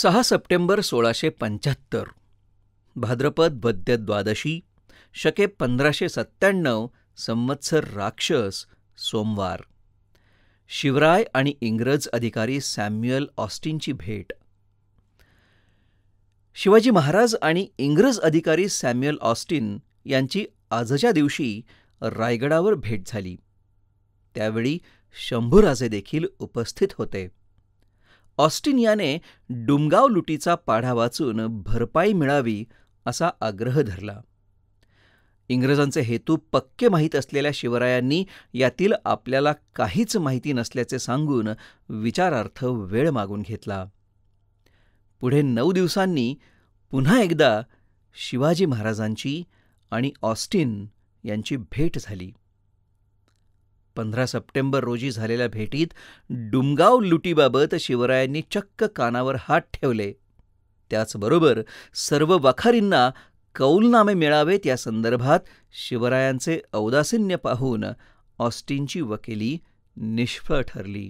सहा सप्टेंबर सोळाशे पंच्याहत्तर भाद्रपद बद्य द्वादशी शके पंधराशे सत्त्याण्णव संवत्सर राक्षस सोमवार शिवराय आणि इंग्रज अधिकारी सॅम्युअल ऑस्टिनची भेट शिवाजी महाराज आणि इंग्रज अधिकारी सॅम्युअल ऑस्टिन यांची आजच्या दिवशी रायगडावर भेट झाली त्यावेळी शंभूराजे देखील उपस्थित होते ऑस्टिन याने डुमगाव लुटीचा पाढा वाचून भरपाई मिळावी असा आग्रह धरला इंग्रजांचे हेतू पक्के माहीत असलेल्या शिवरायांनी यातील आपल्याला काहीच माहिती नसल्याचे सांगून विचारार्थ वेळ मागून घेतला पुढे नऊ दिवसांनी पुन्हा एकदा शिवाजी महाराजांची आणि ऑस्टिन यांची भेट झाली पंधरा सप्टेंबर रोजी झालेल्या भेटीत डुमगाव लुटीबाबत शिवरायांनी चक्क कानावर हात ठेवले त्याचबरोबर सर्व वखारींना कौलनामे मिळावेत या संदर्भात शिवरायांचे औदासीन्य पाहून ऑस्टिनची वकिली निष्फळ ठरली